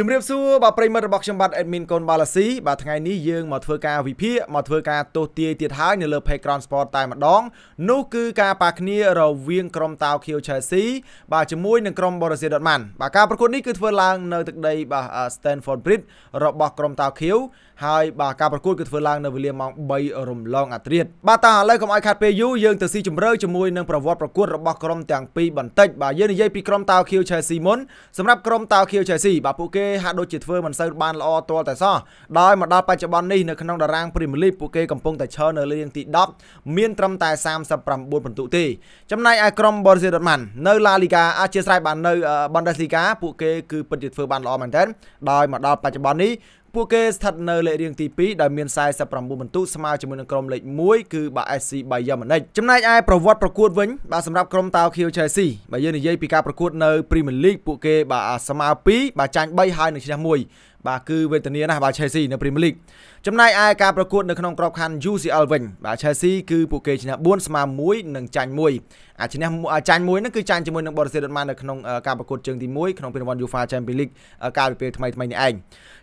ជំរាបសួរបាទប្រិមិត្តរបស់ខ្ញុំបាទ admin កូនបាឡាស៊ីបាទថ្ងៃនេះយើងមកធ្វើការវិភាគមកធ្វើការទស្សទាយទៀតហើយនៅលើ Playground Sport តែម្ដងនោះគឺការប៉ះគ្នារវាងក្រុមតាវខៀវ Chelsea បាទជាមួយនឹងក្រុម Borussia Dortmund បាទការប្រកួតនេះគឺធ្វើឡើងនៅទឹកដីបាទ Stanford Bridge របស់ក្រុមតាវខៀវហើយបាទការប្រកួតគឺធ្វើឡើងនៅវេលាម៉ោង3រំលងអាធ្រាត្របាទតាឥឡូវកុំឲ្យខាត់ពេលយូរយើងទៅស៊ីជម្រៅជាមួយនឹងប្រវត្តិប្រកួតរបស់ក្រុមទាំងពីរបន្តិចបាទយើងនិយាយពីក្រុមតាវខៀវឆែលស៊ីមុនសម្រាប់ក្រុមតាវខៀវឆែលស៊ីបាទពួកគេហាក់ដូចជាធ្វើមិនសូវបានល្អទាល់តែសោះដោយមកដល់បច្ចុប្បន្ននេះនៅក្នុងតារាងព្រីមៀរលីកពួកគេកំពុងតែឈរនៅលេខទី10មានត្រឹមតែ39ពិន្ទុទេចំណែកឯក្រុម Borussia Dortmund នៅ La Liga អាចជាស្រ័យបាននៅ Bundesliga ពួកគេគឺពិតជាធ្វើបានល្អមែនទែនដោយមកដល់បច្ចុប្បន្ននេះពួកគេស្ថិតនៅលេខរៀងទី2ដែលមាន49ពិន្ទុស្មើជាមួយនឹងក្រុមលេខ1គឺបាទ SC Bayern Munich ចំណែកឯប្រវត្តិប្រកួតវិញបាទសម្រាប់ក្រុមតាវខៀវ Chelsea បើយើងនិយាយពីការប្រកួតនៅ Premier League ពួកគេបាទស្មើ2បាទចាញ់3ហើយនឹងឈ្នះ1បាទគឺវេទនាណាស់បាទ Chelsea នៅ Premier League ចំណែកឯការប្រកួតនៅក្នុងក្របខ័ណ្ឌ UCL វិញបាទ Chelsea គឺពួកគេឈ្នះ4ស្មើ1និងចាញ់1អាចឈ្នះចាញ់1ហ្នឹងគឺចាញ់ជាមួយនឹង Borussia Dortmund នៅក្នុងការប្រកួតជើងទី1ក្នុងពានរង្វាន់ UEFA Champions League កាលពីពេលថ្មីថ្មីនេះឯង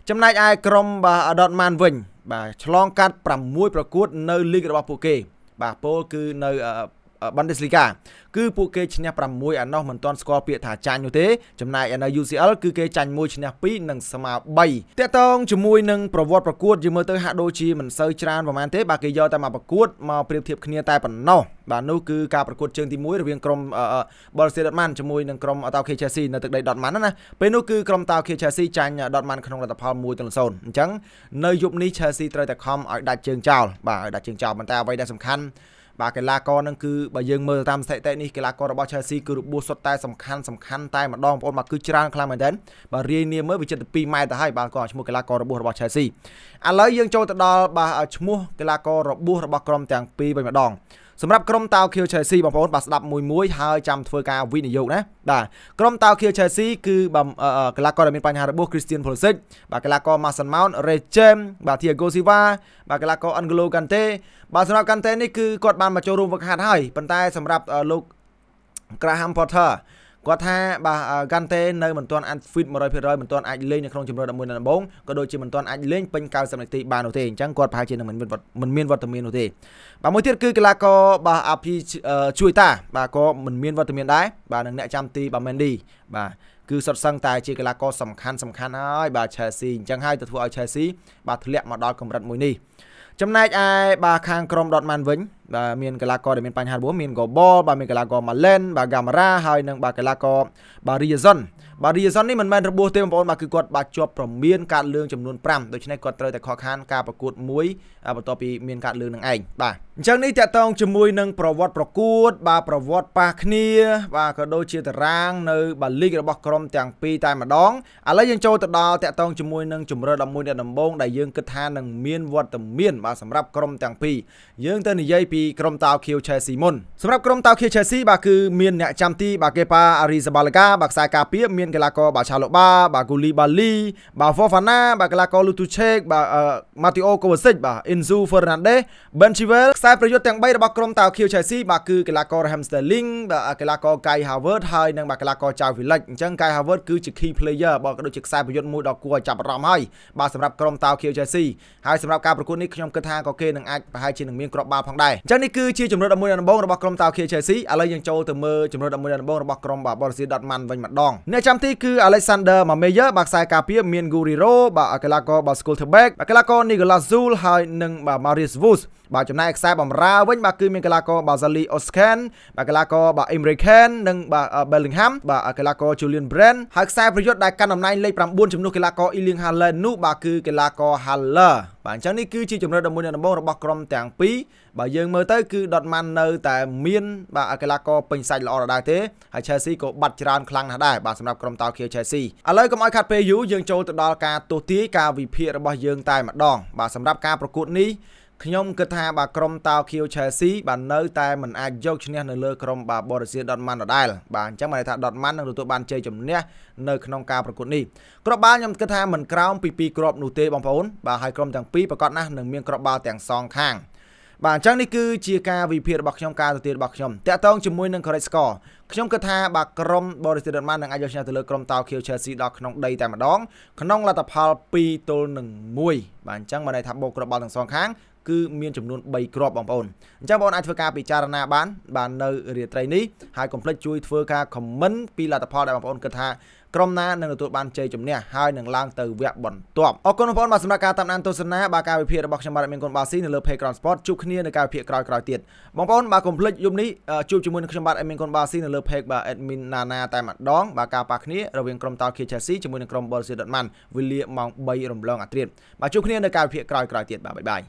ចំណែកឯក្រុមបាទ Dortmund វិញ បាទឆ្លងកាត់6ប្រកួត នៅលីករបស់ពួកគេ បាទពោលគឺនៅ Bundesliga គឺពួកគេឈ្នះ6អានោះមិនទាន់ស្គាល់ពាក្យថាចាញ់នោះទេចំណែកនៅ UCL គឺគេចាញ់1ឈ្នះ2និងស្មើ3តាក់ទងជាមួយនឹងប្រវត្តិប្រកួតយើងមើលទៅហាក់ដូចជាមិនសូវច្រើនប្រហែលទេបាទគេយកតែមកប្រកួតមកប្រៀបធៀបគ្នាតែប៉ុណ្ណោះបាទនោះគឺការប្រកួតជើងទី1រវាងក្រុម Borussia Dortmund ជាមួយនឹងក្រុម Tottenham Chelsea នៅទឹកដី Dortmund ណាពេលនោះគឺក្រុម Tottenham Chelsea ចាញ់ Dortmund ក្នុងលទ្ធផល1ទៅ0អញ្ចឹងនៅយប់នេះ Chelsea ត្រូវតែខំឲ្យដាច់ជើងចោលបាទឲ្យដាច់ជើងចោលប៉ុន្តែអ្វីដែលសំខាន់បាទកីឡាករនឹងគឺបើយើងមើលតាមស្ថិតិនេះកីឡាកររបស់ Chelsea គឺរបួសសុទ្ធតែសំខាន់សំខាន់តែម្ដងបងប្អូនមកគឺច្រើនខ្លាំងមែនទែនបាទរាយនាមមើលវាចិត្ត2ម៉ែត្រទៅហើយបាទគាត់ឈ្មោះកីឡាកររបួសរបស់ Chelsea ឥឡូវយើងចូលទៅដល់បាទឈ្មោះកីឡាកររបួសរបស់ក្រុមទាំងពីរវិញម្ដងសម្រាប់ក្រុម Tao Kill Chelsea បងប្អូនបាទស្ដាប់មួយមួយហើយចាំធ្វើការវិនិយោគណាបាទក្រុម Tao Kill Chelsea គឺកីឡាករដែលមានបញ្ហារបួស Christian Pulisic បាទកីឡាករ Mason Mount, Ray James បាទ Thiago Silva បាទកីឡាករ Angolo Kante បាទសម្រាប់ Kante នេះគឺគាត់បានមកចូលរួមហ្វឹកហាត់ហើយប៉ុន្តែសម្រាប់លោក Graham Potter គាត់ថាបាទកាន់តេនៅមិនទាន់ unfit 100%មិនទាន់អាចលេងនៅក្នុងជម្រើស11ដំបូងក៏ដូចជាមិនទាន់អាចលេងពេញ90នាទីបាននោះទេអញ្ចឹងគាត់ប្រហែលជានឹងមិនមានមិនមានវត្តមាននោះទេបាទមួយទៀតគឺកីឡាករបាទអាភីជួយតាបាទក៏មិនមានវត្តមានដែរបាទនឹងអ្នកចាំទីបាទ Mendy បាទគឺសុទ្ធសឹងតែជាកីឡាករសំខាន់សំខាន់ហើយបាទ Chelsea អញ្ចឹងហើយទៅធ្វើឲ្យ Chelsea បាទធ្លាក់មកដល់កម្រិតមួយនេះចំណែកឯបាទខាងក្រុម Dortmund វិញបាទមានកីឡាករដែលមានបញ្ហារបួសមានកបលបាទមានកីឡាករ Malen បាទកាមេរ៉ាហើយនិងបាទកីឡាករបាទ Riazon បាទ Riazon នេះមិនមែនរបួសទេបងប្អូនបាទគឺគាត់បាទជាប់ប្រមានកាតលឿងចំនួន5ដូច្នេះគាត់ត្រូវតែខកខានការប្រកួតមួយបន្ទាប់ពីមានកាតលឿងនឹងឯងបាទអញ្ចឹងនេះតកតងជាមួយនឹងប្រវត្តិប្រកួត បាទប្រវត្តិប៉ះគ្នាបាទក៏ដូចជាតារាងនៅបាទលីករបស់ក្រុមទាំងពីរតែម្ដងឥឡូវយើងចូលទៅដល់តកតងជាមួយនឹងជំរឿ11អ្នកដំបូងដែលយើងគិតថានឹងមានវត្តមានបាទសម្រាប់ក្រុមទាំងពីរយើងទៅនិយាយពីពីក្រុមតាវខៀវឆេស៊ីមុនសម្រាប់ក្រុមតាវខៀវឆេស៊ីបាទគឺមានអ្នកចាំទីបាទកេប៉ាអារីសបាលកាបាទខ្សែការពារមានកីឡាករបាទឆាឡូបាបាទគូលីបាលីបាទហ្វូហ្វាណាបាទកីឡាករលូទូឆេកបាទម៉ាទីអូកូវសិចបាទអ៊ីនស៊ូហ្វឺណាន់ដេសបិនជីវែលខ្សែប្រយុទ្ធទាំង3របស់ក្រុមតាវខៀវឆេស៊ីបាទគឺកីឡាករហាំស្ទើលីងបាទកីឡាករកៃហាវើតហើយនិងបាទកីឡាករចៅវីលិចអញ្ចឹងកៃហាវើតគឺជា key player បាទក៏ដូចជាខ្សែប្រយុទ្ធមួយដ៏គួរឲ្យចាប់អារម្មណ៍ហើយបាទសម្រាប់ក្រុមតាវខៀវឆេស៊ីហើយសម្រាប់ការប្រកួតនេះខ្ញុំគិតថាក៏គេនឹងអាចប្រហែលជានឹងមានគ្រាប់បាល់ផងដែរអញ្ចឹងនេះគឺជាជំរឿន11ដំបូងរបស់ក្រុមតាវខៀ Chelsea ឥឡូវយើងចូលទៅមើលជំរឿន11ដំបូងរបស់ក្រុមបាបរស៊ីដតម៉ាន់វិញម្ដងអ្នកចាំទីគឺ Alexander Mameyer បាទខ្សែការពារមាន Guerrero បាទកីឡាករបាទ Skulterbeck បាទកីឡាករ Nicolas Zul ហើយនិងបាទ Marius Woods បាទចំណែកខ្សែបំរើវិញបាទគឺមានកីឡាករបាទ Zali Oskan បាទកីឡាករបាទ Emre Can និងបាទ Bellingham បាទកីឡាករ Julian Brand ហើយខ្សែប្រយុទ្ធដែលកាន់តំណែងលេខ9ជំនួសកីឡាករ Erling Haaland នោះបាទគឺកីឡាករ Haller បាទអញ្ចឹងនេះគឺជាជំរឿនដ៏មួយដំបូងរបស់ក្រុមទាំងពីរបើយើងមើលទៅគឺ Dortmund នៅតែមានបាទកីឡាករពេញសាច់ល្អដដែលទេហើយ Chelsea ក៏បាត់ច្រើនខ្លាំងណាស់ដែរបាទសម្រាប់ក្រុមតោខៀវ Chelsea ឥឡូវកុំឲ្យខាត់ពេលយូរយើងចូលទៅដល់ការទស្សទាយការវិភាគរបស់យើងតែម្ដងបាទសម្រាប់ការប្រកួតនេះខ្ញុំគិតថាបាទក្រុមតាវឃីវឆែលស៊ីបាទនៅតែមិនអាចយកឈ្នះនៅលើក្រុមបាទបរូសៀដតម៉ាន់ដដែលបាទអញ្ចឹងបានន័យថាដតម៉ាន់នឹងទទួលបានជ័យជំនះនៅក្នុងការប្រកួតនេះក្របបាល់ខ្ញុំគិតថាមិនក្រោមពី2គ្រាប់នោះទេបងប្អូនបាទហើយក្រុមទាំងពីរប្រកាសណាស់នឹងមានក្របបាល់ទាំងសងខាង បាទអញ្ចឹងនេះគឺជាការវិភាគរបស់ខ្ញុំការទស្សនារបស់ខ្ញុំតាក់ទងជាមួយនឹង correct score ខ្ញុំគិតថាបាទក្រុម Borussia Dortmund នឹងអាចយកឈ្នះទៅលើក្រុម Tau Kiel Chelsea ដល់ក្នុងដីតែម្ដង ក្នុងលទ្ធផល2ទល់នឹង1បាទអញ្ចឹងបានន័យថាបូកគ្រាប់បាល់ទាំងសងខាងគឺមានចំនួន3គ្រាប់បងប្អូនអញ្ចឹងបងប្អូនអាចធ្វើការពិចារណា បាន បាននៅរាត្រីនេះហើយកុំភ្លេចជួយធ្វើការ comment ពីលទ្ធផលដែលបងប្អូនគិតថាក្រុមណានឹងទទួលបានជ័យជំនះហើយនឹងឡើងទៅវគ្គបន្ទាប់អរគុណបងប្អូនបាទសម្រាប់ការតាមដានទស្សនាបាទការវិភាគរបស់ខ្ញុំបាទមានគុណបាស៊ីនៅលើ Page Ground Sport ជួបគ្នានៅការវិភាគក្រោយៗទៀតបងប្អូនបាទកុំភ្លេចយប់នេះជួបជាមួយនឹងខ្ញុំបាទអេមីនគុណបាស៊ីនៅលើ Page បាទ Admin Nana តែម្ដងបាទការប៉ះគ្នារវាងក្រុមតោខេ Chelsea ជាមួយនឹងក្រុម Borussia Dortmund វេលាម៉ោង3រំលងអាត្រៀតបាទជួបគ្នានៅការវិភាគក្រោយៗទៀតបាទបាយបាយ